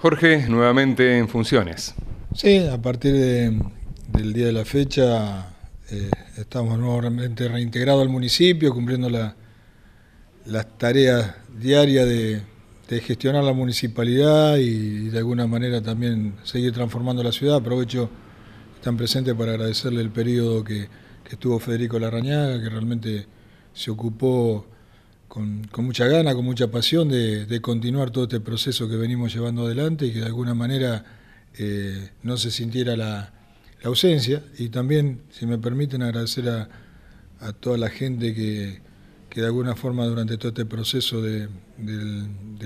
Jorge, nuevamente en funciones. Sí, a partir del día de la fecha eh, estamos nuevamente reintegrados al municipio, cumpliendo las tareas diarias de, gestionar la municipalidad y de alguna manera también seguir transformando la ciudad. Aprovecho están presentes para agradecerle el periodo que, que estuvo Federico Larrañaga, que realmente se ocupó con, mucha gana, con mucha pasión de, continuar todo este proceso que venimos llevando adelante y que de alguna manera eh, no se sintiera la, ausencia. Y también, si me permiten, agradecer a, toda la gente que, de alguna forma durante todo este proceso de,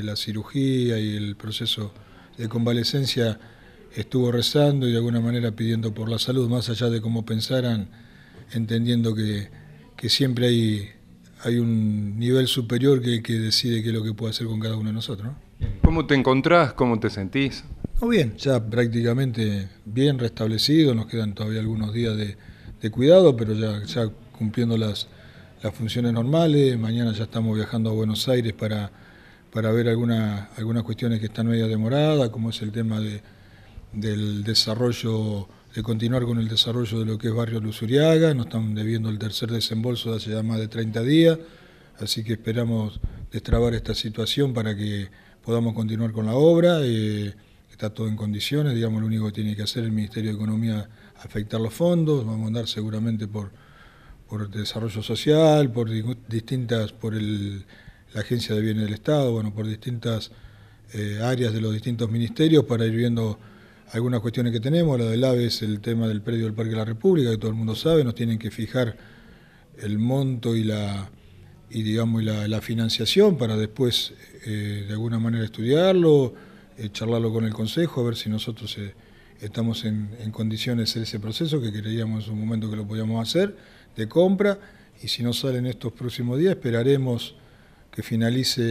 la cirugía y el proceso de convalecencia estuvo rezando y de alguna manera pidiendo por la salud, más allá de cómo pensaran, entendiendo que, que siempre hay hay un nivel superior que, decide qué es lo que puede hacer con cada uno de nosotros. ¿Cómo te encontrás? ¿Cómo te sentís? Muy bien, ya prácticamente bien restablecido, nos quedan todavía algunos días de, cuidado, pero ya, ya cumpliendo las, funciones normales. Mañana ya estamos viajando a Buenos Aires para, para ver alguna, algunas cuestiones que están medio demoradas, como es el tema de, del desarrollo de continuar con el desarrollo de lo que es Barrio Luzuriaga, nos están debiendo el tercer desembolso de hace ya más de 30 días, así que esperamos destrabar esta situación para que podamos continuar con la obra. Eh, está todo en condiciones, digamos, lo único que tiene que hacer el Ministerio de Economía afectar los fondos, vamos a andar seguramente por, por desarrollo social, por distintas, por el, la Agencia de Bienes del Estado, bueno, por distintas eh, áreas de los distintos ministerios para ir viendo algunas cuestiones que tenemos, la del AVE es el tema del predio del Parque de la República, que todo el mundo sabe, nos tienen que fijar el monto y la y digamos la, financiación para después eh, de alguna manera estudiarlo, eh, charlarlo con el Consejo, a ver si nosotros eh, estamos en, condiciones de ese proceso que creíamos en un momento que lo podíamos hacer, de compra, y si no sale en estos próximos días, esperaremos que finalice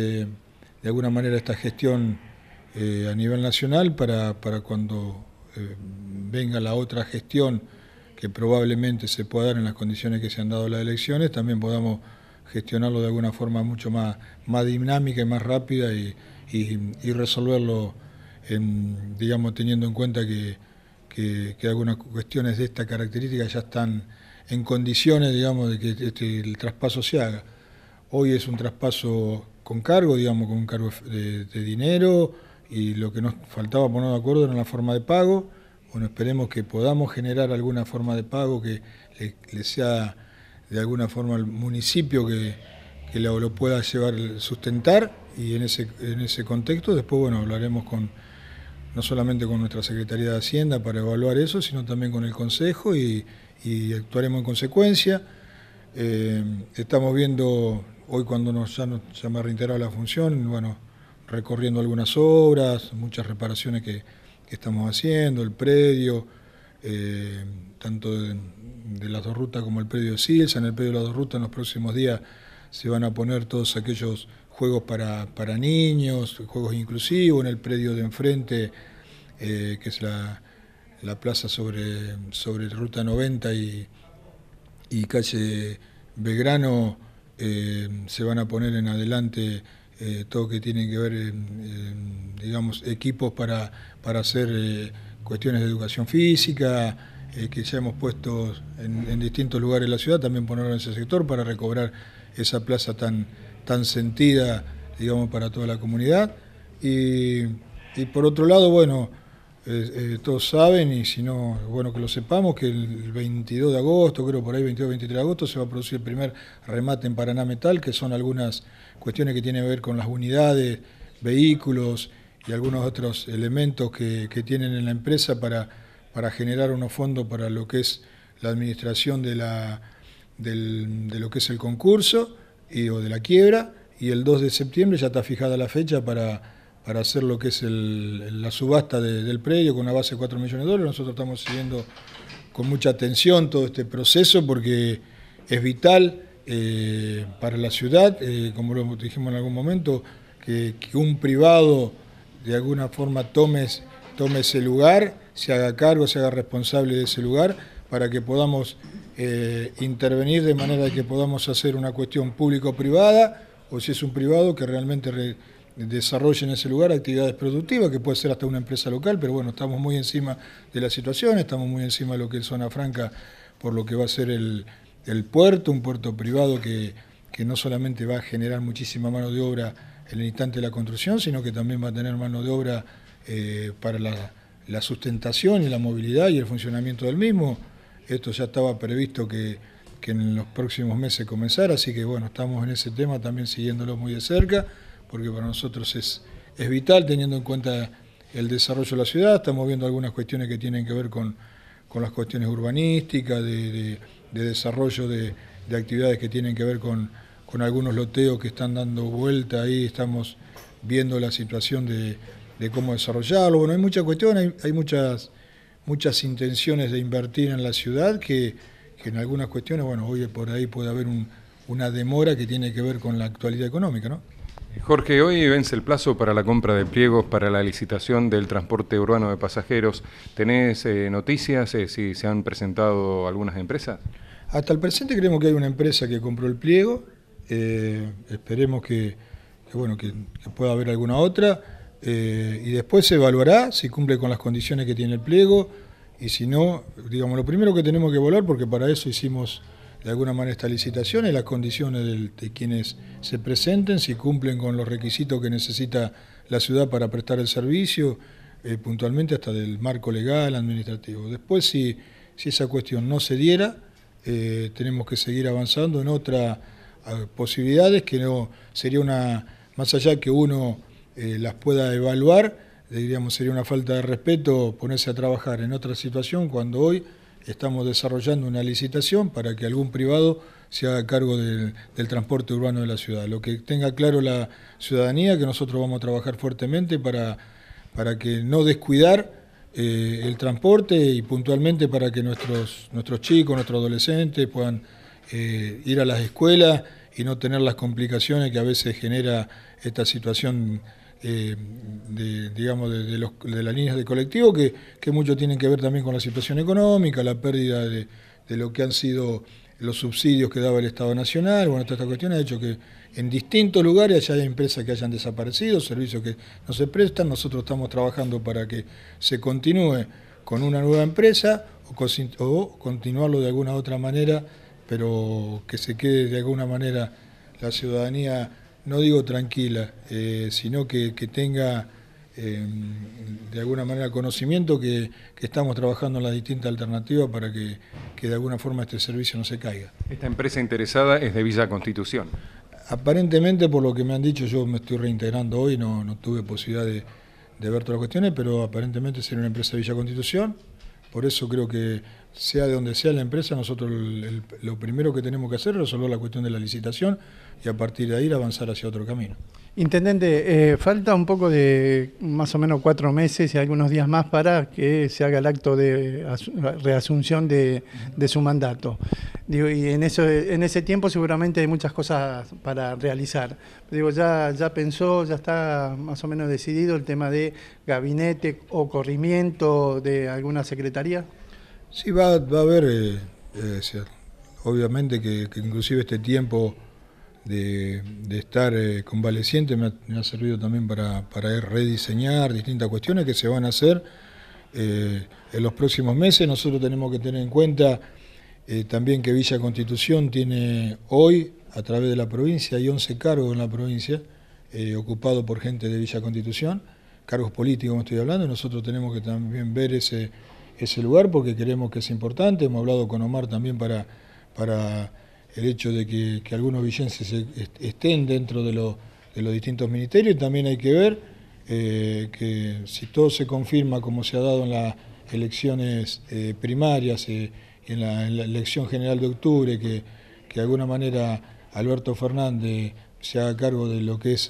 de alguna manera esta gestión eh, a nivel nacional para, cuando eh, venga la otra gestión que probablemente se pueda dar en las condiciones que se han dado las elecciones, también podamos gestionarlo de alguna forma mucho más, más dinámica y más rápida y, resolverlo, digamos, teniendo en cuenta que, algunas cuestiones de esta característica ya están en condiciones, digamos, de que este, el traspaso se haga. Hoy es un traspaso con cargo, digamos, con un cargo de dinero, y lo que nos faltaba poner de acuerdo era la forma de pago. Bueno, esperemos que podamos generar alguna forma de pago que le, sea de alguna forma al municipio que, lo, pueda llevar, sustentar y en ese, en ese contexto después, bueno, hablaremos con no solamente con nuestra Secretaría de Hacienda para evaluar eso, sino también con el Consejo y, actuaremos en consecuencia. Eh, estamos viendo hoy cuando nos, ya, nos, ha reiterado la función, bueno, recorriendo algunas obras, muchas reparaciones que, estamos haciendo, el predio, eh, tanto de, las dos rutas como el predio de Silsa. En el predio de las dos rutas en los próximos días se van a poner todos aquellos juegos para, para niños, juegos inclusivos, en el predio de enfrente, eh, que es la, plaza sobre, sobre Ruta 90 y, calle Belgrano, eh, se van a poner en adelante eh, todo que tiene que ver, digamos, equipos para, hacer eh, cuestiones de educación física, eh, que ya hemos puesto en, distintos lugares de la ciudad, también ponerlo en ese sector para recobrar esa plaza tan, sentida, digamos, para toda la comunidad. y por otro lado, bueno, eh, eh, todos saben, y si no, bueno que lo sepamos, que el 22 de agosto, creo por ahí 22-23 de agosto, se va a producir el primer remate en Paraná Metal, que son algunas cuestiones que tienen que ver con las unidades, vehículos y algunos otros elementos que, tienen en la empresa para, para generar unos fondos para lo que es la administración de, la, de lo que es el concurso o de la quiebra, y el 2 de septiembre ya está fijada la fecha para para hacer lo que es la subasta del predio con una base de 4 millones de dólares. Nosotros estamos siguiendo con mucha atención todo este proceso porque es vital eh, para la ciudad, eh, como lo dijimos en algún momento, que, un privado de alguna forma tome, tome ese lugar, se haga cargo, se haga responsable de ese lugar, para que podamos eh, intervenir de manera que podamos hacer una cuestión público-privada, o si es un privado que realmente desarrolle en ese lugar actividades productivas, que puede ser hasta una empresa local, pero bueno, estamos muy encima de la situación, estamos muy encima de lo que es Zona Franca, por lo que va a ser el, el puerto, un puerto privado que, que, no solamente va a generar muchísima mano de obra en el instante de la construcción, sino que también va a tener mano de obra eh, para la, la sustentación y la movilidad y el funcionamiento del mismo. Esto ya estaba previsto que, que en los próximos meses comenzara, así que bueno, estamos en ese tema también siguiéndolo muy de cerca porque para nosotros es, es vital teniendo en cuenta el desarrollo de la ciudad, estamos viendo algunas cuestiones que tienen que ver con, las cuestiones urbanísticas, de, desarrollo de, actividades que tienen que ver con, algunos loteos que están dando vuelta ahí, estamos viendo la situación de, cómo desarrollarlo. Bueno, hay muchas cuestiones, hay, muchas, muchas intenciones de invertir en la ciudad que, en algunas cuestiones, bueno, hoy por ahí puede haber una demora que tiene que ver con la actualidad económica, ¿no? Jorge, hoy vence el plazo para la compra de pliegos para la licitación del transporte urbano de pasajeros. ¿Tenés eh, noticias eh, si se han presentado algunas empresas? Hasta el presente creemos que hay una empresa que compró el pliego. Eh, esperemos que, bueno, que, que, pueda haber alguna otra. y después se evaluará si cumple con las condiciones que tiene el pliego y si no, digamos, lo primero que tenemos que evaluar, porque para eso hicimos de alguna manera esta licitación y las condiciones de, quienes se presenten, si cumplen con los requisitos que necesita la ciudad para prestar el servicio, eh, puntualmente hasta del marco legal, administrativo. Después, si, esa cuestión no se diera, eh, tenemos que seguir avanzando en otras eh, posibilidades que no sería una, más allá que uno las pueda evaluar, diríamos sería una falta de respeto ponerse a trabajar en otra situación cuando hoy estamos desarrollando una licitación para que algún privado se haga cargo del, transporte urbano de la ciudad. Lo que tenga claro la ciudadanía, que nosotros vamos a trabajar fuertemente para, para que no descuidar eh, el transporte y puntualmente para que nuestros, nuestros chicos, nuestros adolescentes puedan eh, ir a las escuelas y no tener las complicaciones que a veces genera esta situación eh, de, digamos, de, las líneas de colectivo, que, mucho tienen que ver también con la situación económica, la pérdida de, lo que han sido los subsidios que daba el Estado Nacional, bueno, esta cuestión ha hecho que en distintos lugares haya empresas que hayan desaparecido, servicios que no se prestan, nosotros estamos trabajando para que se continúe con una nueva empresa o, o continuarlo de alguna otra manera, pero que se quede de alguna manera la ciudadanía no digo tranquila, eh, sino que, que tenga eh, de alguna manera conocimiento que, estamos trabajando en las distintas alternativas para que, que, de alguna forma este servicio no se caiga. Esta empresa interesada es de Villa Constitución. Aparentemente, por lo que me han dicho, yo me estoy reintegrando hoy, no, no tuve posibilidad de, de ver todas las cuestiones, pero aparentemente es una empresa de Villa Constitución, por eso creo que sea de donde sea la empresa, nosotros lo primero que tenemos que hacer es resolver la cuestión de la licitación, y a partir de ahí avanzar hacia otro camino. Intendente, eh, falta un poco de más o menos cuatro meses y algunos días más para que se haga el acto de reasunción de, su mandato. y en, eso, en ese tiempo seguramente hay muchas cosas para realizar. Digo, ya, ya pensó, ya está más o menos decidido el tema de gabinete o corrimiento de alguna secretaría. Sí, va, a haber, eh, eh, obviamente que inclusive este tiempo de, estar eh, convaleciente me ha, servido también para, rediseñar distintas cuestiones que se van a hacer eh, en los próximos meses. Nosotros tenemos que tener en cuenta eh, también que Villa Constitución tiene hoy, a través de la provincia, hay 11 cargos en la provincia ocupados por gente de Villa Constitución, cargos políticos como estoy hablando, nosotros tenemos que también ver ese, ese lugar porque creemos que es importante. Hemos hablado con Omar también para... para el hecho de que, algunos villenses estén dentro de, los distintos ministerios también hay que ver eh, que si todo se confirma como se ha dado en las elecciones eh, primarias eh, y en, la, elección general de octubre, que, de alguna manera Alberto Fernández se haga cargo de lo que es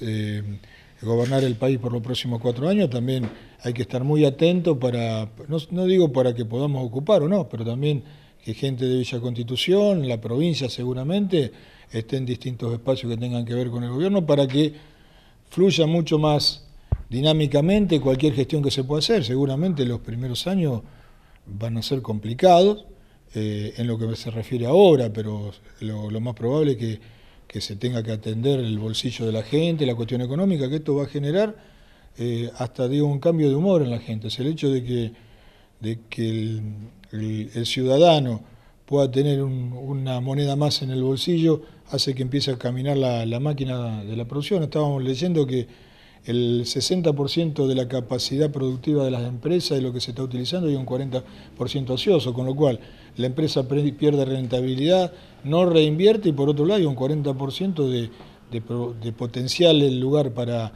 gobernar el país por los próximos cuatro años, también hay que estar muy atento para, no digo para que podamos ocupar o no, pero también que gente de Villa Constitución, la provincia seguramente, esté en distintos espacios que tengan que ver con el gobierno para que fluya mucho más dinámicamente cualquier gestión que se pueda hacer. Seguramente los primeros años van a ser complicados eh, en lo que se refiere a obra, pero lo, más probable es que, se tenga que atender el bolsillo de la gente, la cuestión económica, que esto va a generar eh, hasta digo, un cambio de humor en la gente. Es el hecho de que, de que el, el, ciudadano pueda tener una moneda más en el bolsillo, hace que empiece a caminar la, máquina de la producción. Estábamos leyendo que el 60% de la capacidad productiva de las empresas es lo que se está utilizando y un 40% ocioso, con lo cual la empresa pierde rentabilidad, no reinvierte y por otro lado hay un 40% de, de, de, potencial el lugar para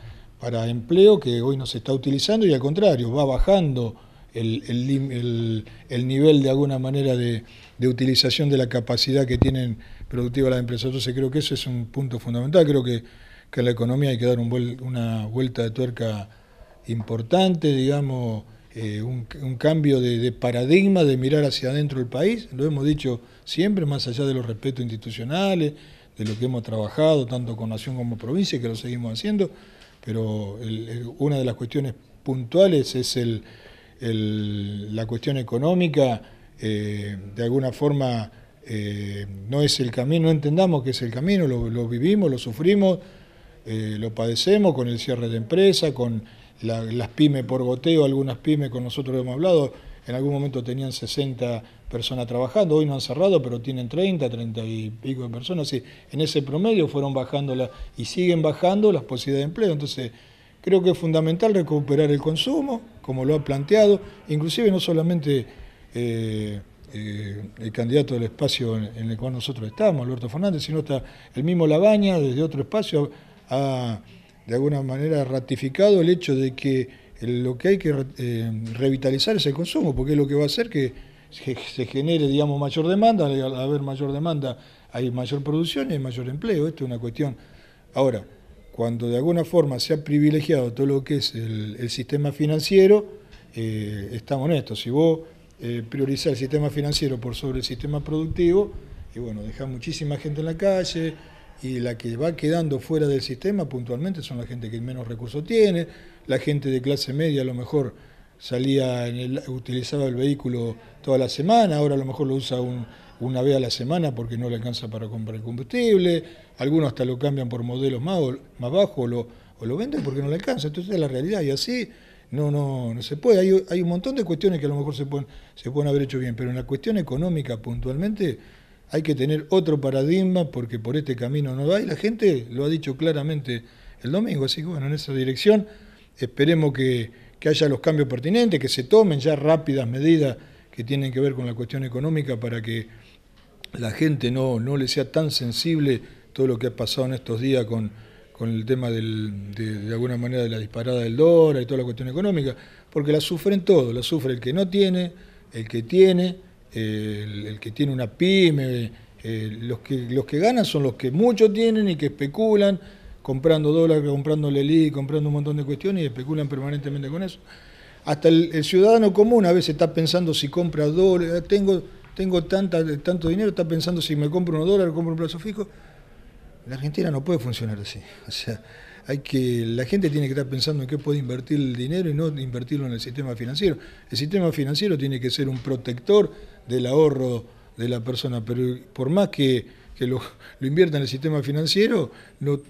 empleo que hoy no se está utilizando y al contrario, va bajando el, nivel de alguna manera de, utilización de la capacidad que tienen productiva las empresas. Entonces creo que eso es un punto fundamental. Creo que, que a la economía hay que dar una vuelta de tuerca importante, digamos, eh, un, cambio de, paradigma, de mirar hacia adentro el país. Lo hemos dicho siempre, más allá de los respetos institucionales, de lo que hemos trabajado, tanto con Nación como provincia, que lo seguimos haciendo. Pero una de las cuestiones puntuales es el, la cuestión económica eh, de alguna forma eh, no es el camino, no entendamos que es el camino, lo, vivimos, lo sufrimos, eh, lo padecemos con el cierre de empresa, con las pymes por goteo, algunas pymes con nosotros hemos hablado, en algún momento tenían 60 personas trabajando, hoy no han cerrado, pero tienen 30, 30 y pico de personas, y en ese promedio fueron bajando y siguen bajando las posibilidades de empleo, entonces Creo que es fundamental recuperar el consumo, como lo ha planteado, inclusive no solamente eh, eh, el candidato del espacio en, el cual nosotros estamos, Alberto Fernández, sino hasta el mismo Labaña, desde otro espacio, ha de alguna manera ratificado el hecho de que lo que hay que eh, revitalizar es el consumo, porque es lo que va a hacer que se genere, digamos, mayor demanda, al haber mayor demanda hay mayor producción y hay mayor empleo, esto es una cuestión. Ahora, cuando de alguna forma se ha privilegiado todo lo que es el, sistema financiero, eh, estamos en esto. Si vos eh, priorizás el sistema financiero por sobre el sistema productivo, y bueno, dejás muchísima gente en la calle, y la que va quedando fuera del sistema puntualmente son la gente que menos recursos tiene, la gente de clase media a lo mejor salía, en el, utilizaba el vehículo toda la semana, ahora a lo mejor lo usa un una vez a la semana porque no le alcanza para comprar el combustible, algunos hasta lo cambian por modelos más, más bajos o lo, venden porque no le alcanza, entonces es la realidad y así no, no, no se puede. Hay, un montón de cuestiones que a lo mejor se pueden, se pueden haber hecho bien, pero en la cuestión económica puntualmente hay que tener otro paradigma porque por este camino no va y la gente lo ha dicho claramente el domingo, así que bueno, en esa dirección esperemos que, que haya los cambios pertinentes, que se tomen ya rápidas medidas que tienen que ver con la cuestión económica para que la gente no, no le sea tan sensible todo lo que ha pasado en estos días con, el tema del, de, alguna manera de la disparada del dólar y toda la cuestión económica, porque la sufren todos, la sufre el que no tiene, el que tiene, el, que tiene una pyme, eh, los, que, los que ganan son los que mucho tienen y que especulan comprando dólares, comprando lelí, comprando un montón de cuestiones y especulan permanentemente con eso hasta el, ciudadano común a veces está pensando si compra dólares, ah, tengo, tengo tanta, tanto dinero, está pensando si me compro unos dólares, compro un plazo fijo. La Argentina no puede funcionar así. O sea, hay que, la gente tiene que estar pensando en qué puede invertir el dinero y no invertirlo en el sistema financiero. El sistema financiero tiene que ser un protector del ahorro de la persona, pero por más que, lo, invierta en el sistema financiero,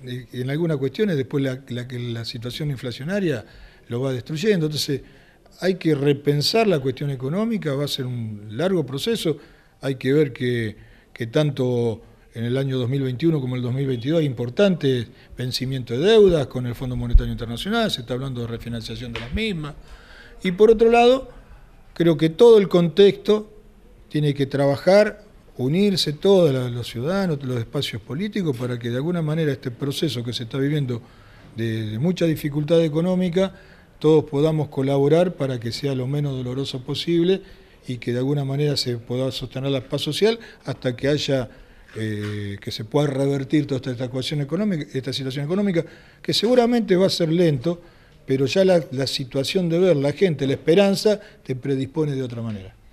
eh, en algunas cuestiones después la, la situación inflacionaria lo va destruyendo. Entonces, hay que repensar la cuestión económica, va a ser un largo proceso, hay que ver que, tanto en el año 2021 como en el 2022 hay importantes vencimiento de deudas con el Fondo Monetario Internacional, se está hablando de refinanciación de las mismas. Y por otro lado, creo que todo el contexto tiene que trabajar, unirse todos los ciudadanos, los espacios políticos para que de alguna manera este proceso que se está viviendo de mucha dificultad económica todos podamos colaborar para que sea lo menos doloroso posible y que de alguna manera se pueda sostener la paz social hasta que haya eh, que se pueda revertir toda esta, situación económica, que seguramente va a ser lento, pero ya la situación de ver la gente, la esperanza, te predispone de otra manera.